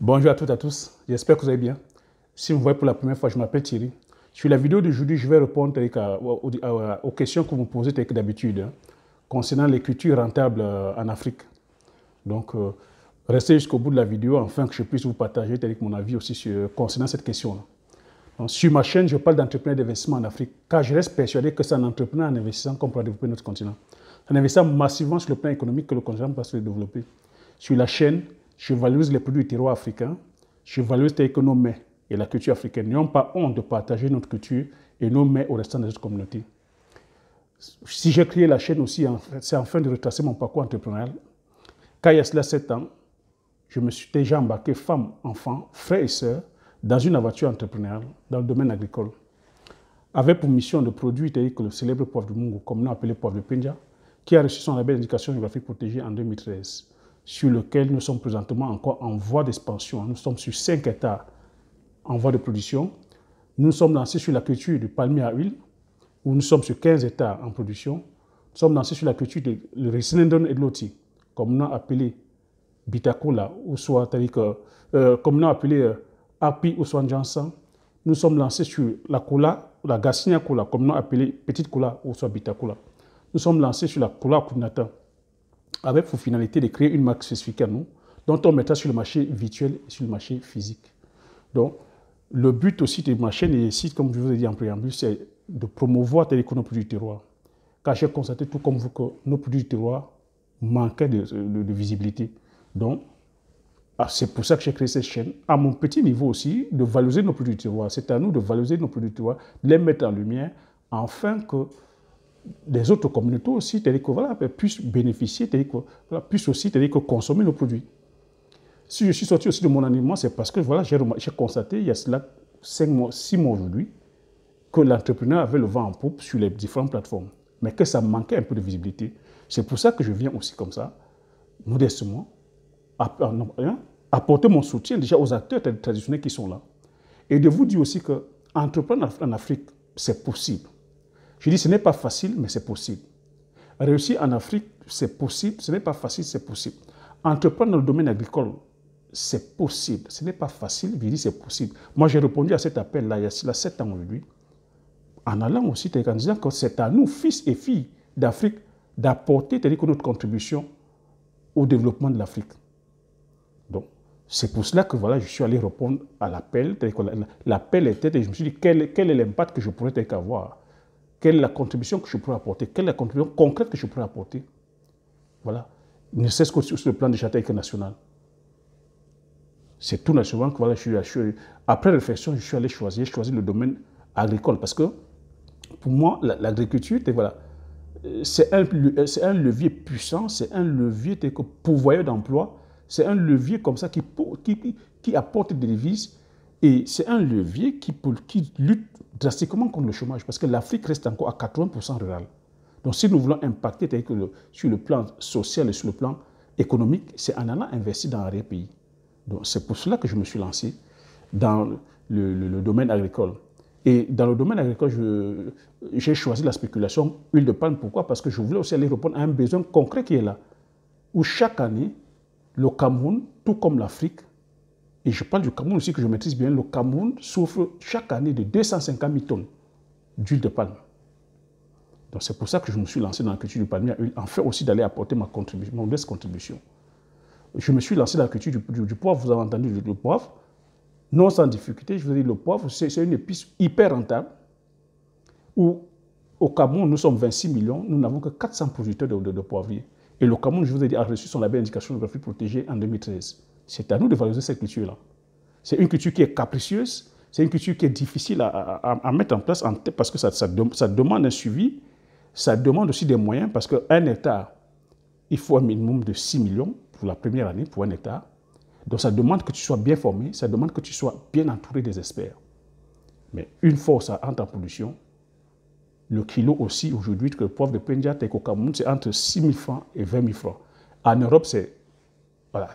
Bonjour à toutes et à tous, j'espère que vous allez bien. Si vous me voyez pour la première fois, je m'appelle Thierry. Sur la vidéo d'aujourd'hui, je vais répondre euh, euh, aux questions que vous me posez d'habitude hein, concernant les cultures rentables euh, en Afrique. Donc, restez jusqu'au bout de la vidéo afin que je puisse vous partager mon avis aussi sur, concernant cette question. sur ma chaîne, je parle d'entrepreneurs d'investissement en Afrique car je reste persuadé que c'est un entrepreneur en investissant qu'on pourra développer notre continent. En investissant massivement sur le plan économique que le continent va se développer. Sur la chaîne, je valorise les produits terroir africains, je valorise nos mains et la culture africaine. N'ayons pas honte de partager notre culture et nos mains au restant de notre communauté. Si j'ai créé la chaîne aussi, c'est enfin de retracer mon parcours entrepreneurial. Quand il y a cela 7 ans, je me suis déjà embarqué, femme, enfant, frère et sœur, dans une aventure entrepreneuriale dans le domaine agricole. Avec pour mission de produire le célèbre poivre de Mungo, nous appelé poivre de Penja, qui a reçu son label d'indication géographique protégée en 2013 sur lequel nous sommes présentement encore en voie d'expansion. Nous sommes sur 5 états en voie de production. Nous sommes lancés sur la culture du palmier à huile, où nous sommes sur 15 états en production. Nous sommes lancés sur la culture de le et de l'Oti, comme nous a appelé ou soit, euh, comme nous a appelé Api euh, ou Njansan. Nous sommes lancés sur la cola, la Gassinia cola, comme nous a appelé Petite cola ou soit Bitakula. Nous sommes lancés sur la cola Kunata avec pour finalité de créer une marque spécifique à nous, dont on mettra sur le marché virtuel et sur le marché physique. Donc, le but aussi de ma chaîne et des sites, comme je vous ai dit en préambule, c'est de promouvoir tel nos produits du terroir. Car j'ai constaté, tout comme vous, que nos produits du terroir manquaient de, visibilité. Donc, ah, c'est pour ça que j'ai créé cette chaîne, à mon petit niveau aussi, de valoriser nos produits du terroir. C'est à nous de valoriser nos produits du terroir, de les mettre en lumière, afin que des autres communautés aussi, ben, que, voilà, puissent bénéficier, que, puissent aussi que, consommer nos produits. Si je suis sorti aussi de mon animal, c'est parce que voilà, j'ai constaté il y a cela cinq mois, six mois aujourd'hui, que l'entrepreneur avait le vent en poupe sur les différentes plateformes, mais que ça manquait un peu de visibilité. C'est pour ça que je viens aussi comme ça, modestement, euh, apporter mon soutien déjà aux acteurs traditionnels qui sont là. Et de vous dire aussi que entreprendre en Afrique, c'est possible. Je dis, ce n'est pas facile, mais c'est possible. Réussir en Afrique, c'est possible. Ce n'est pas facile, c'est possible. Entreprendre dans le domaine agricole, c'est possible. Ce n'est pas facile, je dis, c'est possible. Moi, j'ai répondu à cet appel-là, il y a sept ans aujourd'hui, en allant aussi, en disant que c'est à nous, fils et filles d'Afrique, d'apporter notre contribution au développement de l'Afrique. Donc, c'est pour cela que voilà, je suis allé répondre à l'appel. L'appel était, et je me suis dit, quel, quel est l'impact que je pourrais avoir quelle est la contribution que je pourrais apporter Quelle est la contribution concrète que je pourrais apporter Voilà. Ne ce que sur le plan de Château national. C'est tout naturellement que voilà, je suis, après réflexion, je suis allé choisir, choisir le domaine agricole. Parce que pour moi, l'agriculture, voilà, c'est un, un, levier puissant, c'est un levier pourvoyeur d'emploi, c'est un levier comme ça qui, qui apporte des devises et c'est un levier qui, lutte drastiquement contre le chômage, parce que l'Afrique reste encore à 80% rurale. Donc si nous voulons impacter, sur le plan social et sur le plan économique, c'est en allant investir dans les pays. Donc c'est pour cela que je me suis lancé dans le, le domaine agricole. Et dans le domaine agricole, j'ai choisi la spéculation huile de palme. Pourquoi Parce que je voulais aussi aller répondre à un besoin concret qui est là. Où chaque année, le Cameroun, tout comme l'Afrique, et je parle du Cameroun aussi, que je maîtrise bien. Le Cameroun souffre chaque année de 250 000 tonnes d'huile de palme. Donc c'est pour ça que je me suis lancé dans la culture du palmier en fait aussi d'aller apporter ma contribution, contribution. Je me suis lancé dans la culture du, poivre, vous avez entendu le, poivre, non sans difficulté. Je vous ai dit, le poivre, c'est une épice hyper rentable, où au Cameroun, nous sommes 26 millions, nous n'avons que 400 producteurs de, de, Et le Cameroun, je vous ai dit, a reçu son label de géographique protégée en 2013. C'est à nous de valoriser cette culture-là. C'est une culture qui est capricieuse, c'est une culture qui est difficile à, mettre en place en parce que ça, ça, ça, demande un suivi, ça demande aussi des moyens parce qu'un État, il faut un minimum de 6 millions pour la première année, pour un État, Donc ça demande que tu sois bien formé, ça demande que tu sois bien entouré des experts. Mais une fois ça entre en production, le kilo aussi aujourd'hui, que le poivre de et Cameroun, c'est entre 6 000 francs et 20 000 francs. En Europe, c'est voilà,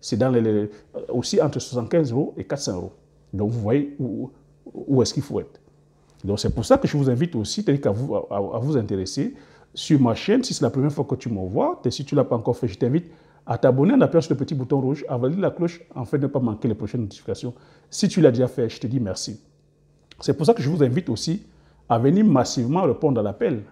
c'est dans aussi entre 75 euros et 400 euros. Donc vous voyez où, est-ce qu'il faut être. Donc c'est pour ça que je vous invite aussi à vous, à, vous intéresser sur ma chaîne. Si c'est la première fois que tu me vois, si tu ne l'as pas encore fait, je t'invite à t'abonner en appuyant sur le petit bouton rouge, à valider la cloche fait de ne pas manquer les prochaines notifications. Si tu l'as déjà fait, je te dis merci. C'est pour ça que je vous invite aussi à venir massivement répondre à l'appel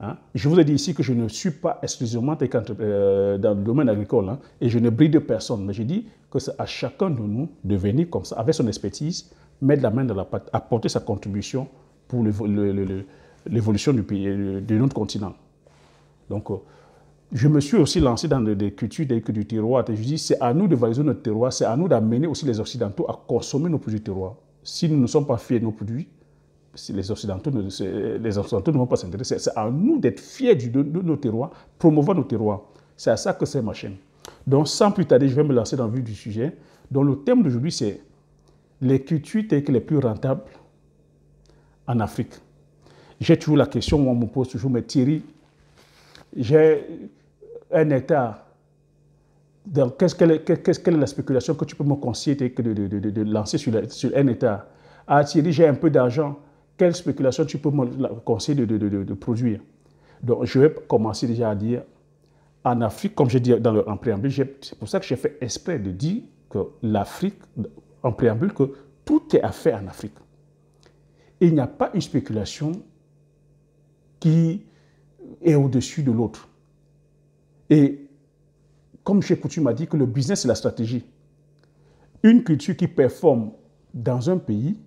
Hein. Je vous ai dit ici que je ne suis pas exclusivement euh, dans le domaine agricole hein, et je ne bride personne, mais je dis que c'est à chacun de nous de venir comme ça, avec son expertise, mettre la main dans la pâte, apporter sa contribution pour l'évolution du pays, euh, de notre continent. Donc, euh, je me suis aussi lancé dans des cultures des, du terroir. Et je dis, c'est à nous de valoriser notre terroir, c'est à nous d'amener aussi les Occidentaux à consommer nos produits terroirs. Si nous ne sommes pas fiers de nos produits, les Occidentaux ne, les ne vont pas s'intéresser. C'est à nous d'être fiers de, nos terroirs, promouvoir nos terroirs. C'est à ça que c'est ma chaîne. Donc, sans plus tarder, je vais me lancer dans le vif du sujet. Donc, le thème d'aujourd'hui, c'est les cultures les plus rentables en Afrique. J'ai toujours la question, on me pose toujours, mais Thierry, j'ai un état. Donc, qu'est-ce quelle, est la spéculation que tu peux me conseiller de, de, de, lancer sur, sur un état Ah, Thierry, j'ai un peu d'argent quelle spéculation tu peux me conseiller de, produire Donc, je vais commencer déjà à dire, en Afrique, comme j'ai dit dans le, en préambule, c'est pour ça que j'ai fait exprès de dire que l'Afrique, en préambule, que tout est à faire en Afrique. il n'y a pas une spéculation qui est au-dessus de l'autre. Et comme j'ai coutume à dire que le business, c'est la stratégie. Une culture qui performe dans un pays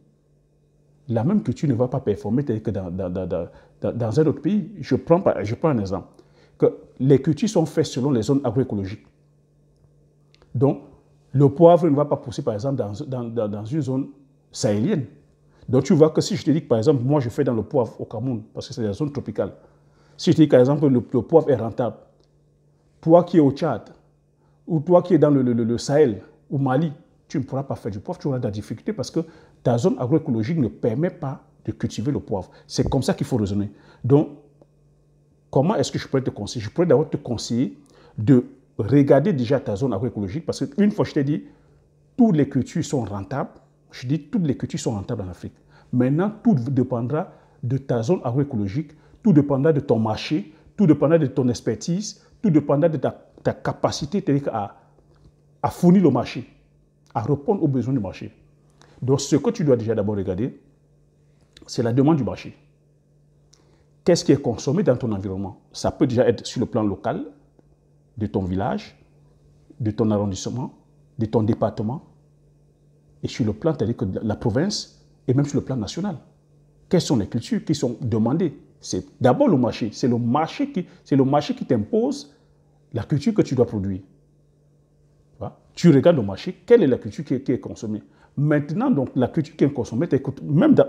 la même culture ne va pas performer que dans, dans, dans, dans, un autre pays. Je prends, je prends un exemple. Que les cultures sont faites selon les zones agroécologiques. Donc, le poivre ne va pas pousser, par exemple, dans, une zone sahélienne. Donc, tu vois que si je te dis que, par exemple, moi, je fais dans le poivre au Cameroun, parce que c'est la zone tropicale. Si je te dis, par exemple, le, le poivre est rentable, toi qui es au Tchad, ou toi qui es dans le, le, le Sahel, au Mali, tu ne pourras pas faire du poivre, tu auras de la difficulté parce que ta zone agroécologique ne permet pas de cultiver le poivre. C'est comme ça qu'il faut raisonner. Donc, comment est-ce que je pourrais te conseiller Je pourrais d'abord te conseiller de regarder déjà ta zone agroécologique parce qu'une fois, je t'ai dit, toutes les cultures sont rentables. Je dis, toutes les cultures sont rentables en Afrique. Maintenant, tout dépendra de ta zone agroécologique, tout dépendra de ton marché, tout dépendra de ton expertise, tout dépendra de ta, capacité à fournir le marché à répondre aux besoins du marché. Donc, ce que tu dois déjà d'abord regarder, c'est la demande du marché. Qu'est-ce qui est consommé dans ton environnement Ça peut déjà être sur le plan local, de ton village, de ton arrondissement, de ton département, et sur le plan, cest que la province, et même sur le plan national. Quelles sont les cultures qui sont demandées C'est d'abord le marché. C'est le marché qui, le marché qui t'impose la culture que tu dois produire. Tu regardes le marché, quelle est la culture qui est, consommée Maintenant, donc, la culture qui est consommée, même dans,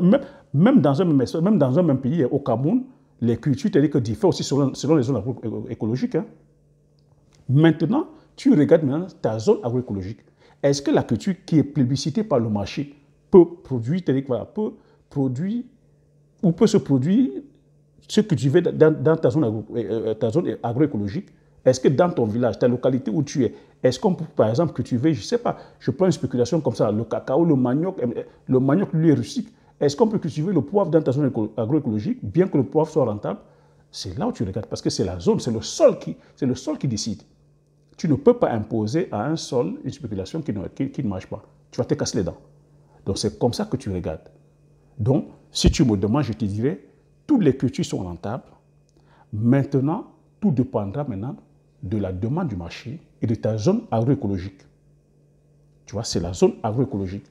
même, dans un, même dans un même pays, au Cameroun, les cultures, que diffèrent aussi selon, les zones agroécologiques. Hein. Maintenant, tu regardes maintenant ta zone agroécologique. Est-ce que la culture qui est plébiscitée par le marché peut produire, voilà, peut produire ou peut se produire ce que tu veux dans, dans ta zone euh, euh, agroécologique est-ce que dans ton village, ta localité où tu es, est-ce qu'on peut, par exemple, cultiver, je ne sais pas, je prends une spéculation comme ça, le cacao, le manioc, euh, le manioc, lui, est rustique. Est-ce qu'on peut cultiver le poivre dans ta zone agroécologique, bien que le poivre soit rentable C'est là où tu regardes, parce que c'est la zone, c'est le sol qui, c'est le sol qui décide. Tu ne peux pas imposer à un sol une spéculation qui ne, qui, ne marche pas. Tu vas te casser les dents. Donc c'est comme ça que tu regardes. Donc, si tu me demandes, je te dirais, toutes les cultures sont rentables. Maintenant, tout dépendra maintenant de la demande du marché et de ta zone agroécologique. Tu vois, c'est la zone agroécologique.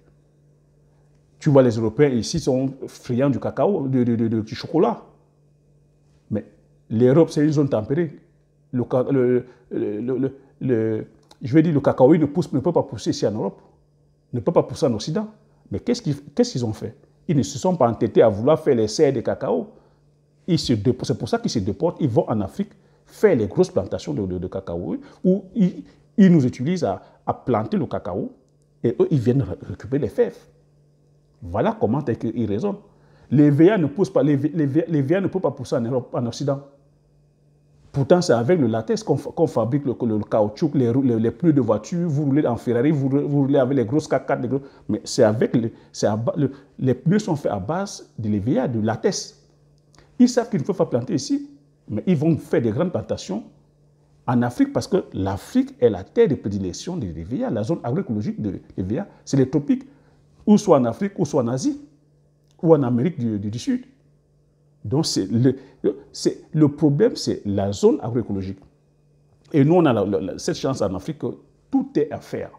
Tu vois, les Européens ici sont friands du cacao, de, du chocolat. Mais l'Europe, c'est une zone tempérée. Le, je vais dire, le cacao ne, pousse, ne peut pas pousser ici en Europe, ne peut pas pousser en Occident. Mais qu'est-ce qu'ils ont fait Ils ne se sont pas entêtés à vouloir faire les serres de cacao. C'est pour ça qu'ils se déportent, ils vont en Afrique fait les grosses plantations de, de, cacao, où ils, nous utilisent à, à, planter le cacao et eux, ils viennent récupérer les fèves. Voilà comment ils raisonnent. Les VA ne poussent pas, les, les, ne peuvent pas pousser en, Europe, en Occident. Pourtant, c'est avec le latex qu'on fabrique le, caoutchouc, les, les, pneus de voiture, vous roulez en Ferrari, vous, vous roulez avec les grosses cacates. Mais c'est avec le, à, les pneus sont faits à base de l'EVA, de latex. Ils savent qu'il ne peuvent pas planter ici mais ils vont faire des grandes plantations en Afrique parce que l'Afrique est la terre de prédilection de l'EVA, la zone agroécologique de l'EVA, c'est les tropiques, ou soit en Afrique, ou soit en Asie, ou en Amérique du, Sud. Donc le, le problème, c'est la zone agroécologique. Et nous, on a cette chance en Afrique que tout est à faire.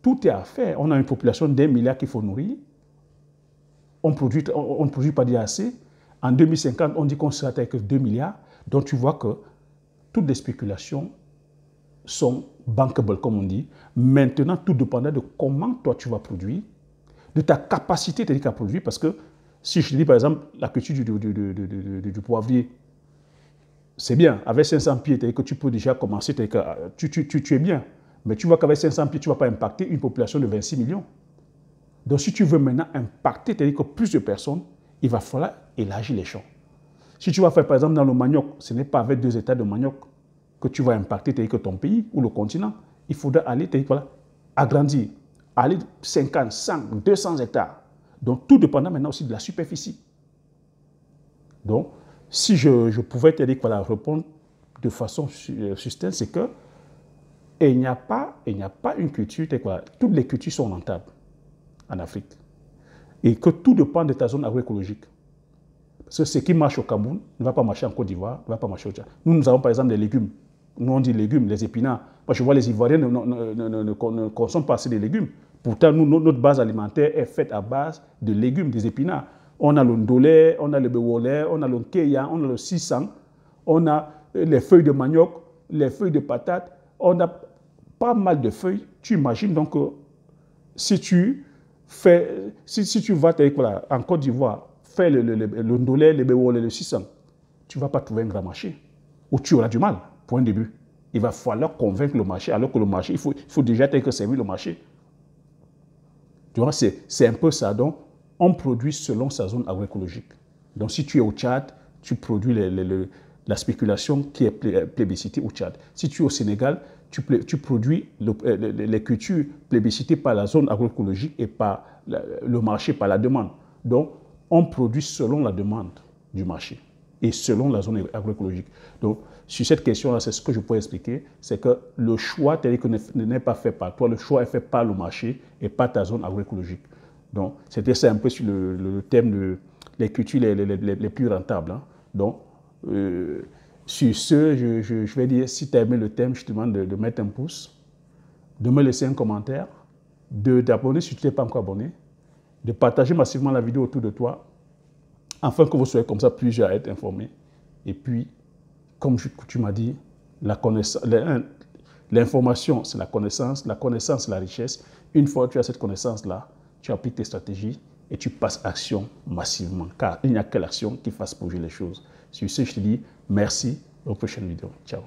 Tout est à faire. On a une population d'un milliard qu'il faut nourrir. On produit, ne on, produit pas assez. En 2050, on dit qu'on sera avec 2 milliards. Donc tu vois que toutes les spéculations sont bankable, comme on dit. Maintenant, tout dépendait de comment toi tu vas produire, de ta capacité à produire, parce que si je dis par exemple la culture du, du, du poivrier, c'est bien, avec 500 pieds, que tu peux déjà commencer, euh, tu, es bien. Mais tu vois qu'avec 500 pieds, tu ne vas pas impacter une population de 26 millions. Donc si tu veux maintenant impacter, que plus de personnes, il va falloir élargir les champs. Si tu vas faire, par exemple, dans le manioc, ce n'est pas avec deux états de manioc que tu vas impacter que ton pays ou le continent. Il faudra aller voilà, agrandir, aller 50, 100, 200 états. Donc, tout dépendant maintenant aussi de la superficie. Donc, si je, je pouvais te dire, répondre de façon sustaine, euh, c'est que il n'y a pas, il n'y a pas une culture, quoi. Toutes les cultures sont rentables en Afrique et que tout dépend de ta zone agroécologique. Parce que ce qui marche au Cameroun ne va pas marcher en Côte d'Ivoire, ne va pas marcher au Tchad. Nous, nous avons par exemple des légumes. Nous, on dit légumes, les épinards. Moi, je vois les Ivoiriens ne, ne, consomment pas assez de légumes. Pourtant, nous, notre base alimentaire est faite à base de légumes, des épinards. On a le ndolé, on a le bewolé, on a le keya, on a le sissang, on a euh, les feuilles de manioc, les feuilles de patate. On a pas mal de feuilles. Tu imagines donc que euh, si tu si, tu vas voilà, en Côte d'Ivoire, fais le, le, le, le le Sissang le tu ne vas pas trouver un grand marché. Ou tu auras du mal, point de début. Il va falloir convaincre le marché, alors que le marché, il faut, il faut déjà que servi le marché. Tu vois, c'est un peu ça. Donc, on produit selon sa zone agroécologique. Donc, si tu es au Tchad, tu produis la spéculation qui est plébiscité au Tchad. Si tu es au Sénégal, tu, produis euh, les, cultures plébiscitées par la zone agroécologique et par le marché, par la demande. Donc, on produit selon la demande du marché et selon la zone agroécologique. Donc, sur cette question-là, c'est ce que je pourrais expliquer, c'est que le choix tel que n'est pas fait par toi, le choix est fait par le marché et pas ta zone agroécologique. Donc, c'était un peu sur le, thème de les cultures les, plus rentables. Hein. Donc, euh, sur ce, je, je, vais dire, si tu as aimé le thème, je justement, de, de mettre un pouce, de me laisser un commentaire, de t'abonner si tu n'es pas encore abonné, de partager massivement la vidéo autour de toi, afin que vous soyez comme ça plusieurs à être informés. Et puis, comme je, tu m'as dit, l'information, c'est la connaissance, la connaissance, la richesse. Une fois que tu as cette connaissance-là, tu appliques tes stratégies et tu passes action massivement, car il n'y a que l'action qui fasse bouger les choses. Sur ce, je te dis Merci. Aux prochaines vidéos. Ciao.